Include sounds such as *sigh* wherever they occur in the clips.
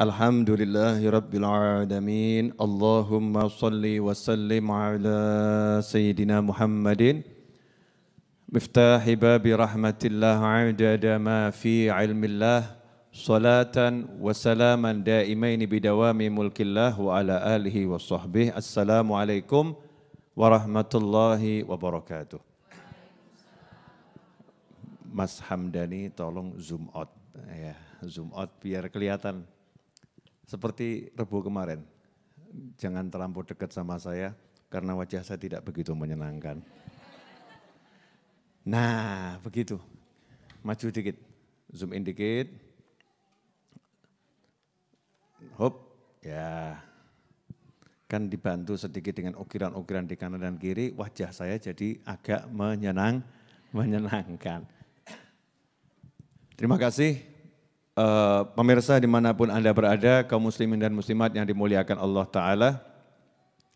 Alhamdulillahi Rabbil Alamin Allahumma salli wa sallim ala Sayyidina Muhammadin Miftahi babi rahmatillah adada ma fi ilmillah Salatan wa salaman daimaini bidawami mulkillah wa ala alihi wa sahbihi Assalamualaikum warahmatullahi wabarakatuh Mas Hamdani tolong zoom out ya zoom out biar kelihatan seperti Rebu kemarin, jangan terlampau dekat sama saya karena wajah saya tidak begitu menyenangkan. Nah, begitu. Maju dikit. Zoom in dikit. Hop. Ya. Kan dibantu sedikit dengan ukiran-ukiran di kanan dan kiri, wajah saya jadi agak menyenang menyenangkan. Terima kasih. Eh, pemirsa dimanapun Anda berada, kaum muslimin dan muslimat yang dimuliakan Allah Ta'ala,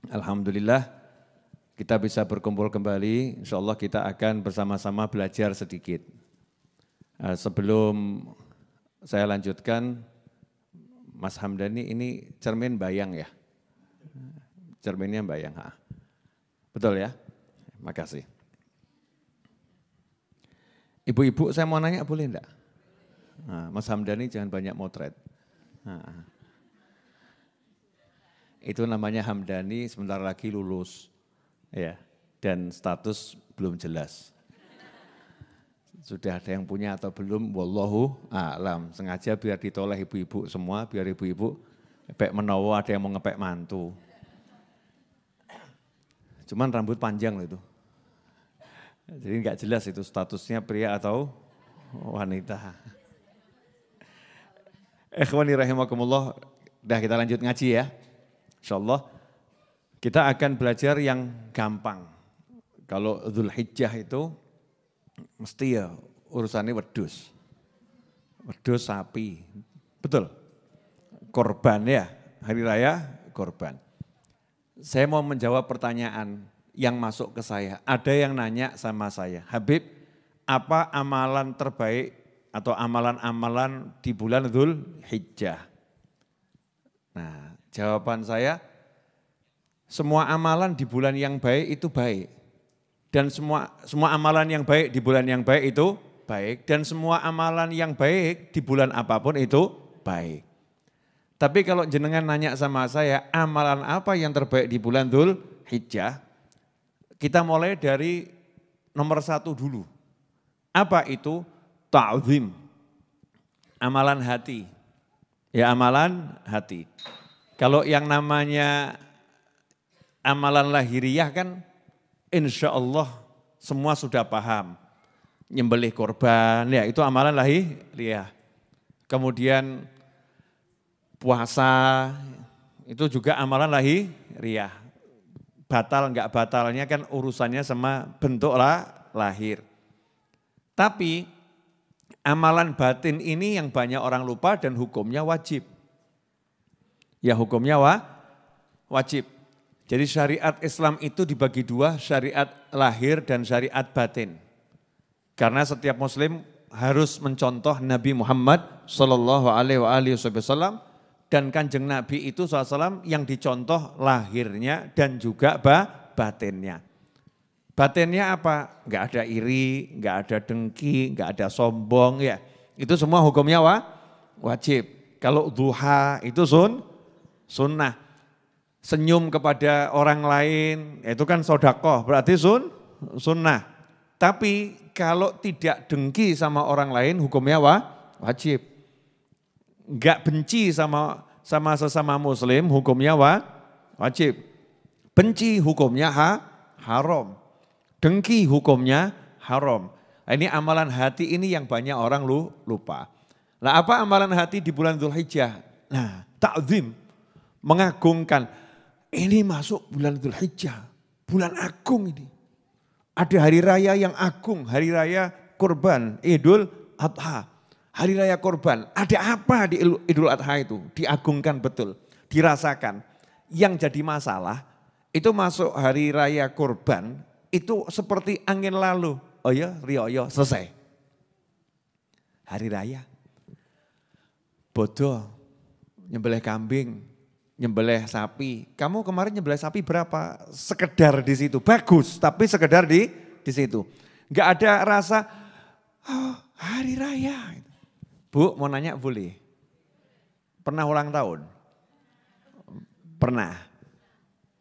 Alhamdulillah kita bisa berkumpul kembali, insya Allah kita akan bersama-sama belajar sedikit. Uh, sebelum saya lanjutkan, Mas Hamdani ini cermin bayang ya? Cerminnya bayang, ha. betul ya? Makasih. Ibu-ibu saya mau nanya boleh enggak? Mas Hamdani jangan banyak motret. Nah, itu namanya Hamdani sebentar lagi lulus. Ya, dan status belum jelas. Sudah ada yang punya atau belum, wallahu a'lam. Sengaja biar ditoleh ibu-ibu semua, biar ibu-ibu pek menowo ada yang mau ngepek mantu. Cuman rambut panjang itu. Jadi nggak jelas itu statusnya pria atau wanita. Ikhwani rahimakumullah, dah kita lanjut ngaji ya. Insyaallah kita akan belajar yang gampang. Kalau Zulhijjah itu mesti ya urusannya wedus. Wedus sapi. Betul. Korban ya, hari raya korban. Saya mau menjawab pertanyaan yang masuk ke saya. Ada yang nanya sama saya, Habib, apa amalan terbaik atau amalan-amalan di bulan Dhul Hijjah? Nah, jawaban saya semua amalan di bulan yang baik itu baik. Dan semua semua amalan yang baik di bulan yang baik itu baik dan semua amalan yang baik di bulan apapun itu baik. Tapi kalau jenengan nanya sama saya amalan apa yang terbaik di bulan Dhul Hijjah, kita mulai dari nomor satu dulu. Apa itu? ta'zim. Amalan hati. Ya amalan hati. Kalau yang namanya amalan lahiriah kan insya Allah semua sudah paham. Nyembelih korban, ya itu amalan lahiriah. Kemudian puasa, itu juga amalan lahiriah. Batal enggak batalnya kan urusannya sama bentuklah lahir. Tapi amalan batin ini yang banyak orang lupa dan hukumnya wajib. Ya hukumnya wa, wajib. Jadi syariat Islam itu dibagi dua, syariat lahir dan syariat batin. Karena setiap muslim harus mencontoh Nabi Muhammad Shallallahu Alaihi Wasallam dan kanjeng Nabi itu SAW yang dicontoh lahirnya dan juga batinnya. Batinnya apa? Enggak ada iri, enggak ada dengki, enggak ada sombong ya. Itu semua hukumnya wa? wajib. Kalau duha itu sun, sunnah. Senyum kepada orang lain ya itu kan sodakoh, berarti sun, sunnah. Tapi kalau tidak dengki sama orang lain hukumnya wa, wajib. Enggak benci sama sama sesama muslim hukumnya wa, wajib. Benci hukumnya ha, haram dengki hukumnya haram. Nah, ini amalan hati ini yang banyak orang lu lupa. Nah apa amalan hati di bulan Zulhijjah? Nah takzim, mengagungkan. Ini masuk bulan Zulhijjah, bulan agung ini. Ada hari raya yang agung, hari raya korban idul adha. Hari raya korban ada apa di idul adha itu? Diagungkan betul, dirasakan. Yang jadi masalah, itu masuk hari raya korban itu seperti angin lalu. Oh iya, rio iya, selesai. Hari raya. Bodoh, nyembelih kambing, nyembelih sapi. Kamu kemarin nyembelih sapi berapa? Sekedar di situ. Bagus, tapi sekedar di di situ. Gak ada rasa oh, hari raya. Bu, mau nanya boleh? Pernah ulang tahun? Pernah.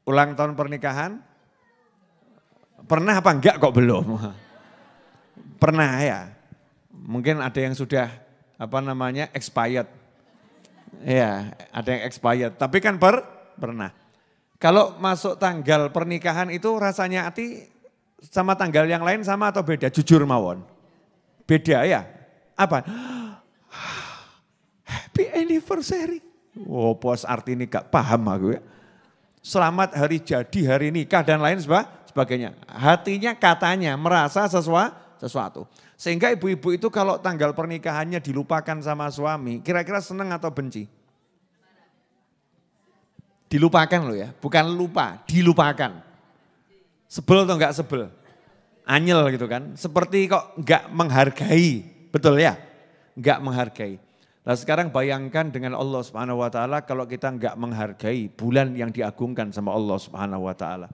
Ulang tahun pernikahan? Pernah apa enggak kok belum? Pernah ya. Mungkin ada yang sudah apa namanya expired. Ya, ada yang expired. Tapi kan per pernah. Kalau masuk tanggal pernikahan itu rasanya hati sama tanggal yang lain sama atau beda? Jujur mawon. Beda ya. Apa? *gasps* Happy anniversary. Oh, pos arti ini gak paham aku ya. Selamat hari jadi, hari nikah dan lain sebagainya sebagainya. Hatinya katanya merasa sesuatu sesuatu. Sehingga ibu-ibu itu kalau tanggal pernikahannya dilupakan sama suami, kira-kira senang atau benci? Dilupakan loh ya, bukan lupa, dilupakan. Sebel atau enggak sebel? Anyel gitu kan, seperti kok enggak menghargai, betul ya? Enggak menghargai. Nah sekarang bayangkan dengan Allah subhanahu wa ta'ala kalau kita enggak menghargai bulan yang diagungkan sama Allah subhanahu wa ta'ala.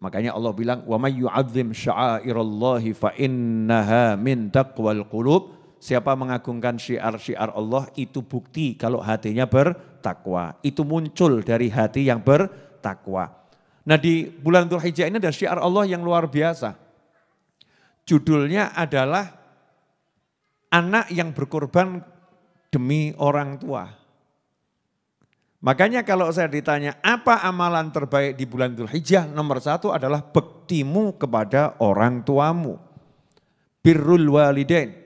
Makanya Allah bilang wa may yu'azzim sya'airallahi fa innaha min taqwal qulub. Siapa mengagungkan syiar-syiar Allah itu bukti kalau hatinya bertakwa. Itu muncul dari hati yang bertakwa. Nah di bulan Dzulhijjah ini ada syiar Allah yang luar biasa. Judulnya adalah anak yang berkorban demi orang tua. Makanya kalau saya ditanya apa amalan terbaik di bulan Dhul Hijjah, nomor satu adalah bektimu kepada orang tuamu. Birrul walidain.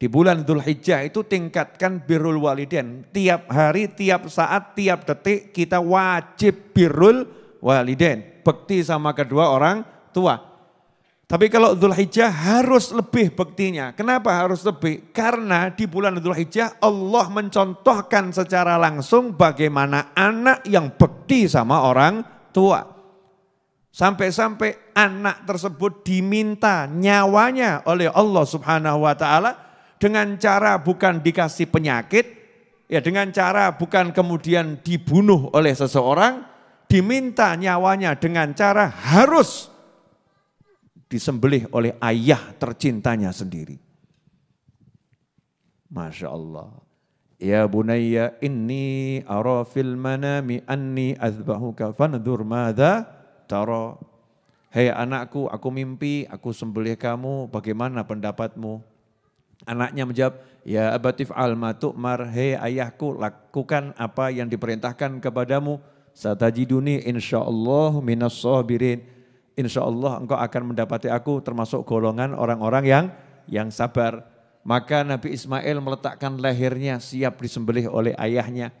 Di bulan Dhul Hijjah itu tingkatkan birrul walidain. Tiap hari, tiap saat, tiap detik kita wajib birrul walidain. Bekti sama kedua orang tua. Tapi kalau Hijjah harus lebih buktinya. Kenapa harus lebih? Karena di bulan Hijjah Allah mencontohkan secara langsung bagaimana anak yang bekti sama orang tua. Sampai-sampai anak tersebut diminta nyawanya oleh Allah Subhanahu wa taala dengan cara bukan dikasih penyakit, ya dengan cara bukan kemudian dibunuh oleh seseorang, diminta nyawanya dengan cara harus disembelih oleh ayah tercintanya sendiri. Masya Allah. Ya bunayya inni ara fil manami anni azbahuka fanzur madha tara. Hei anakku, aku mimpi, aku sembelih kamu, bagaimana pendapatmu? Anaknya menjawab, ya abatif almatuk mar, hei ayahku, lakukan apa yang diperintahkan kepadamu. Satajiduni insyaallah minas sabirin insya Allah engkau akan mendapati aku termasuk golongan orang-orang yang yang sabar. Maka Nabi Ismail meletakkan lehernya siap disembelih oleh ayahnya.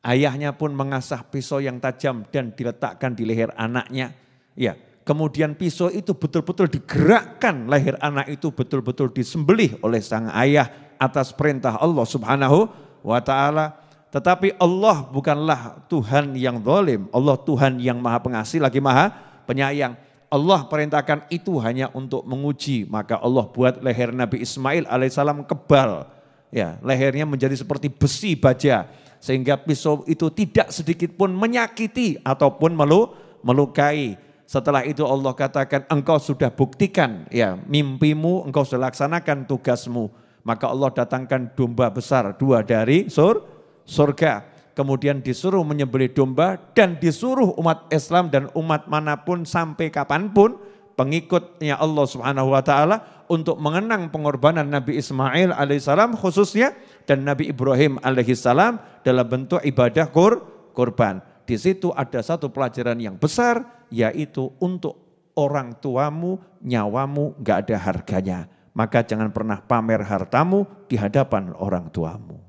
Ayahnya pun mengasah pisau yang tajam dan diletakkan di leher anaknya. Ya, kemudian pisau itu betul-betul digerakkan leher anak itu betul-betul disembelih oleh sang ayah atas perintah Allah Subhanahu wa taala. Tetapi Allah bukanlah Tuhan yang zalim, Allah Tuhan yang Maha Pengasih lagi Maha Penyayang. Allah perintahkan itu hanya untuk menguji, maka Allah buat leher Nabi Ismail alaihissalam kebal. Ya, lehernya menjadi seperti besi baja sehingga pisau itu tidak sedikit pun menyakiti ataupun melu, melukai. Setelah itu Allah katakan engkau sudah buktikan ya mimpimu, engkau sudah laksanakan tugasmu. Maka Allah datangkan domba besar dua dari sur, surga kemudian disuruh menyembelih domba dan disuruh umat Islam dan umat manapun sampai kapanpun pengikutnya Allah Subhanahu wa taala untuk mengenang pengorbanan Nabi Ismail alaihissalam khususnya dan Nabi Ibrahim alaihissalam dalam bentuk ibadah kur, kurban. Di situ ada satu pelajaran yang besar yaitu untuk orang tuamu nyawamu enggak ada harganya. Maka jangan pernah pamer hartamu di hadapan orang tuamu.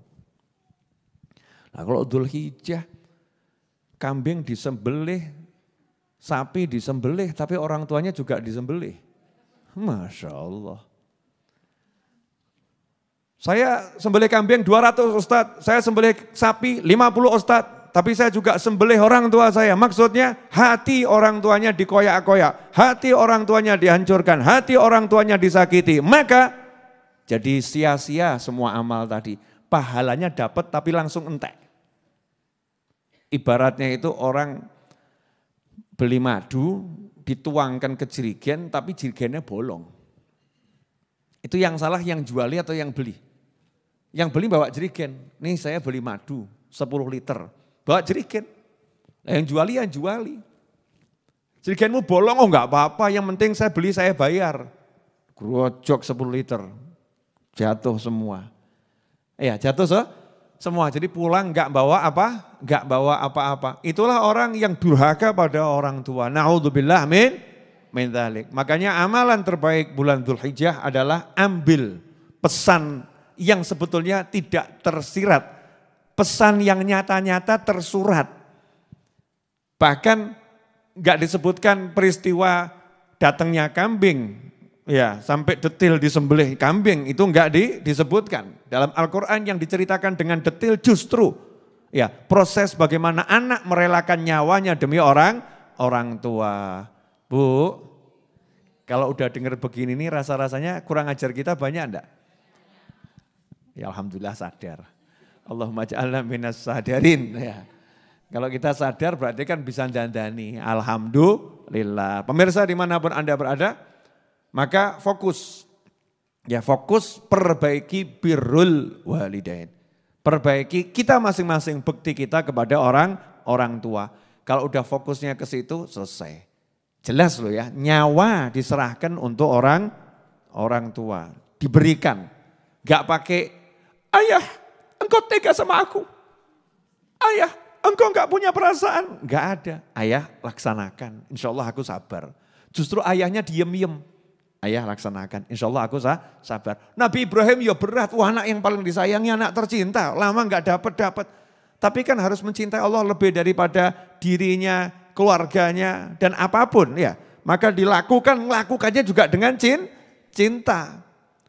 Nah kalau Hijjah, kambing disembelih, sapi disembelih, tapi orang tuanya juga disembelih. Masya Allah. Saya sembelih kambing 200 ustad, saya sembelih sapi 50 ustad, tapi saya juga sembelih orang tua saya. Maksudnya hati orang tuanya dikoyak-koyak, hati orang tuanya dihancurkan, hati orang tuanya disakiti. Maka jadi sia-sia semua amal tadi pahalanya dapat tapi langsung entek. Ibaratnya itu orang beli madu, dituangkan ke jerigen tapi jerigennya bolong. Itu yang salah yang juali atau yang beli? Yang beli bawa jerigen. Nih saya beli madu 10 liter. Bawa jerigen. Nah, yang juali yang juali. Jerigenmu bolong, oh enggak apa-apa. Yang penting saya beli saya bayar. Grojok 10 liter. Jatuh semua. Ya jatuh so, semua. Jadi pulang nggak bawa apa? Nggak bawa apa-apa. Itulah orang yang durhaka pada orang tua. Nauzubillah min min dhalik. Makanya amalan terbaik bulan Dzulhijjah adalah ambil pesan yang sebetulnya tidak tersirat. Pesan yang nyata-nyata tersurat. Bahkan nggak disebutkan peristiwa datangnya kambing Ya, sampai detil disembelih kambing itu enggak di, disebutkan. Dalam Al-Qur'an yang diceritakan dengan detil justru ya, proses bagaimana anak merelakan nyawanya demi orang orang tua. Bu, kalau udah dengar begini nih rasa-rasanya kurang ajar kita banyak enggak? Ya alhamdulillah sadar. Allahumma ja'alna minas sadarin ya. Kalau kita sadar berarti kan bisa dandani. Alhamdulillah. Pemirsa dimanapun Anda berada, maka fokus. Ya fokus perbaiki birrul walidain. Perbaiki kita masing-masing bekti kita kepada orang orang tua. Kalau udah fokusnya ke situ selesai. Jelas loh ya, nyawa diserahkan untuk orang orang tua. Diberikan. Gak pakai, ayah engkau tega sama aku. Ayah, engkau gak punya perasaan. gak ada. Ayah laksanakan. Insya Allah aku sabar. Justru ayahnya diem-diem ayah laksanakan. Insya Allah aku sah, sabar. Nabi Ibrahim ya berat, wah anak yang paling disayangi, anak tercinta. Lama nggak dapat dapat. Tapi kan harus mencintai Allah lebih daripada dirinya, keluarganya, dan apapun ya. Maka dilakukan, lakukannya juga dengan cin, cinta.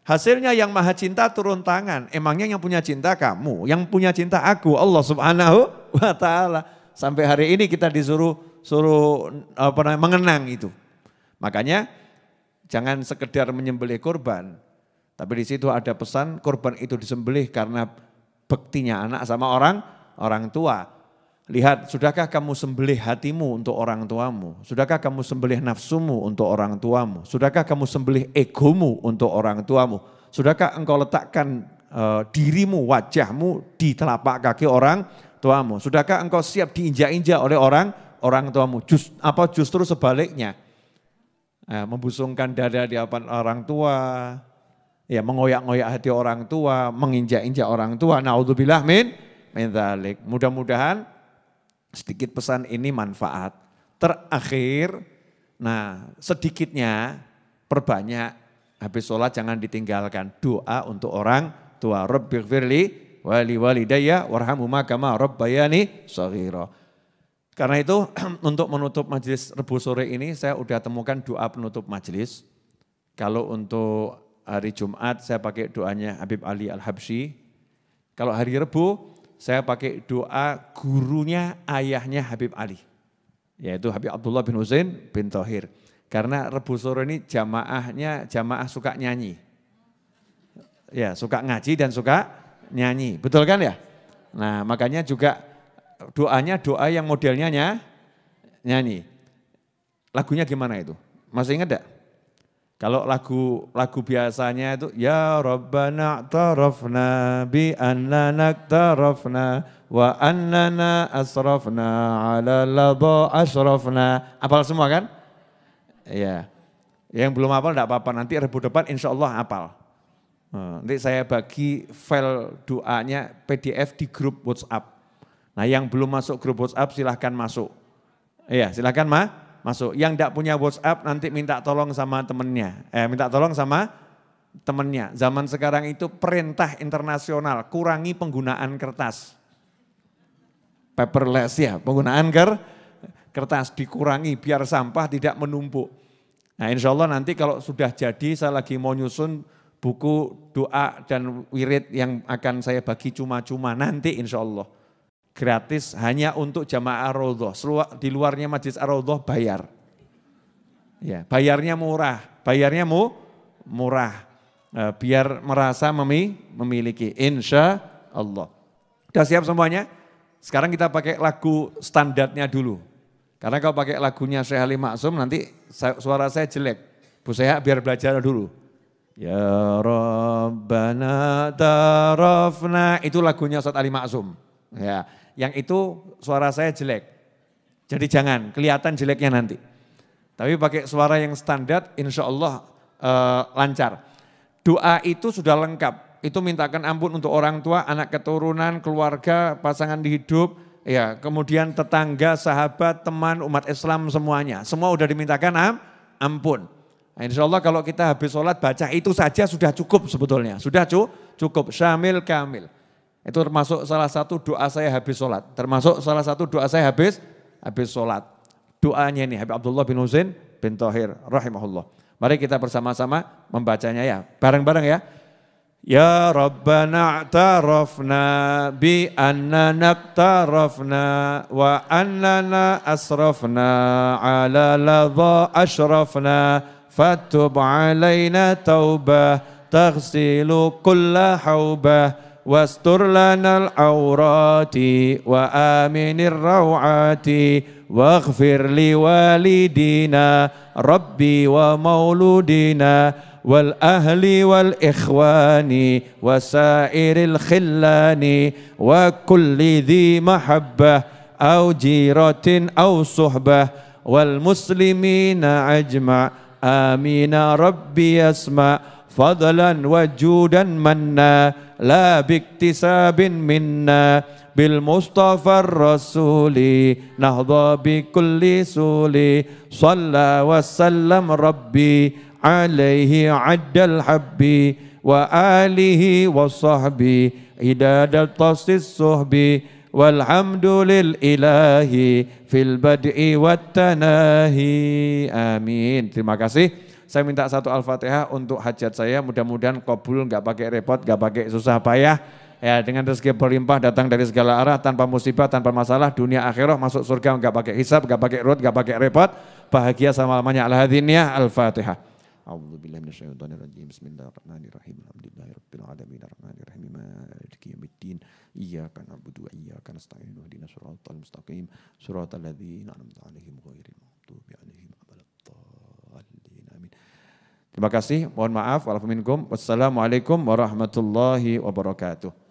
Hasilnya yang maha cinta turun tangan. Emangnya yang punya cinta kamu, yang punya cinta aku, Allah subhanahu wa ta'ala. Sampai hari ini kita disuruh suruh apa namanya, mengenang itu. Makanya Jangan sekedar menyembelih korban, tapi di situ ada pesan korban itu disembelih karena bektinya anak sama orang orang tua. Lihat, sudahkah kamu sembelih hatimu untuk orang tuamu? Sudahkah kamu sembelih nafsumu untuk orang tuamu? Sudahkah kamu sembelih egomu untuk orang tuamu? Sudahkah engkau letakkan uh, dirimu, wajahmu di telapak kaki orang tuamu? Sudahkah engkau siap diinjak-injak oleh orang orang tuamu? Just, apa justru sebaliknya? Ya, membusungkan dada di hadapan orang tua, ya mengoyak-ngoyak hati orang tua, menginjak-injak orang tua. Naudzubillah min mentalik. Mudah-mudahan sedikit pesan ini manfaat. Terakhir, nah sedikitnya perbanyak habis sholat jangan ditinggalkan doa untuk orang tua. Rabbighfirli wali wali walidayya warhamhuma kama rabbayani shaghira. Karena itu *clears throat* untuk menutup majelis Rebu sore ini saya udah temukan doa penutup majelis. Kalau untuk hari Jumat saya pakai doanya Habib Ali Al-Habsyi. Kalau hari Rebu saya pakai doa gurunya ayahnya Habib Ali. Yaitu Habib Abdullah bin Husain bin Tohir. Karena Rebu sore ini jamaahnya jamaah suka nyanyi. Ya suka ngaji dan suka nyanyi. Betul kan ya? Nah makanya juga doanya doa yang modelnya nyanyi. Lagunya gimana itu? Masih ingat enggak? Kalau lagu lagu biasanya itu ya Rabbana tarafna bi annana tarafna wa annana asrafna ala ladha asrafna. Apal semua kan? Iya. Yang belum apal enggak apa-apa nanti rebu depan insya Allah nah, Nanti saya bagi file doanya PDF di grup WhatsApp Nah yang belum masuk grup WhatsApp silahkan masuk. Iya silahkan mah masuk. Yang tidak punya WhatsApp nanti minta tolong sama temennya. Eh minta tolong sama temennya. Zaman sekarang itu perintah internasional, kurangi penggunaan kertas. Paperless ya, penggunaan ker, kertas dikurangi biar sampah tidak menumpuk. Nah insya Allah nanti kalau sudah jadi saya lagi mau nyusun buku doa dan wirid yang akan saya bagi cuma-cuma nanti insya Allah gratis hanya untuk jamaah Ar-Raudhah. Di luarnya Masjid Ar-Raudhah bayar. Ya, bayarnya murah, bayarnya mu murah. Eh, biar merasa memi memiliki insya Allah. Sudah siap semuanya? Sekarang kita pakai lagu standarnya dulu. Karena kalau pakai lagunya Syekh Ali Maksum nanti suara saya jelek. Bu saya biar belajar dulu. Ya Rabbana tarafna. Itu lagunya Ustaz Ali Maksum. Ya yang itu suara saya jelek. Jadi jangan, kelihatan jeleknya nanti. Tapi pakai suara yang standar, insya Allah eh, lancar. Doa itu sudah lengkap. Itu mintakan ampun untuk orang tua, anak keturunan, keluarga, pasangan hidup, ya kemudian tetangga, sahabat, teman, umat Islam semuanya. Semua sudah dimintakan am, ampun. Nah, insya Allah kalau kita habis sholat baca itu saja sudah cukup sebetulnya. Sudah cu, cukup, syamil kamil. Itu termasuk salah satu doa saya habis sholat. Termasuk salah satu doa saya habis habis sholat. Doanya ini Habib Abdullah bin Husin bin Tohir rahimahullah. Mari kita bersama-sama membacanya ya. Bareng-bareng ya. Ya Rabbana a'tarafna bi anna naqtarafna wa annana asrafna ala ladha ashrafna fatub alaina taubah taghsilu kulla haubah واستر لنا العورات وآمن الروعات واغفر لوالدينا ربي ومولودينا والأهل والإخوان وسائر الخلان وكل ذي محبة أو جيرة أو صحبة والمسلمين أجمع آمين ربي اسمع fadlan wajudan mana manna la biktisabin minna bil mustafa rasuli nahdha bi kulli suli salla wa sallam rabbi alaihi addal habbi wa alihi wa sahbi idadal tasis suhbi walhamdulil fil bad'i wat tanahi amin terima kasih saya minta satu Al-Fatihah untuk hajat saya. Mudah-mudahan kabul, nggak pakai repot, nggak pakai susah payah. Ya, dengan rezeki berlimpah datang dari segala arah tanpa musibah, tanpa masalah, dunia akhirah masuk surga nggak pakai hisab, nggak pakai rut, nggak pakai repot. Bahagia sama lamanya al-hadiniyah al-Fatihah. أعوذ Terima kasih, mohon maaf. Wassalamualaikum warahmatullahi wabarakatuh.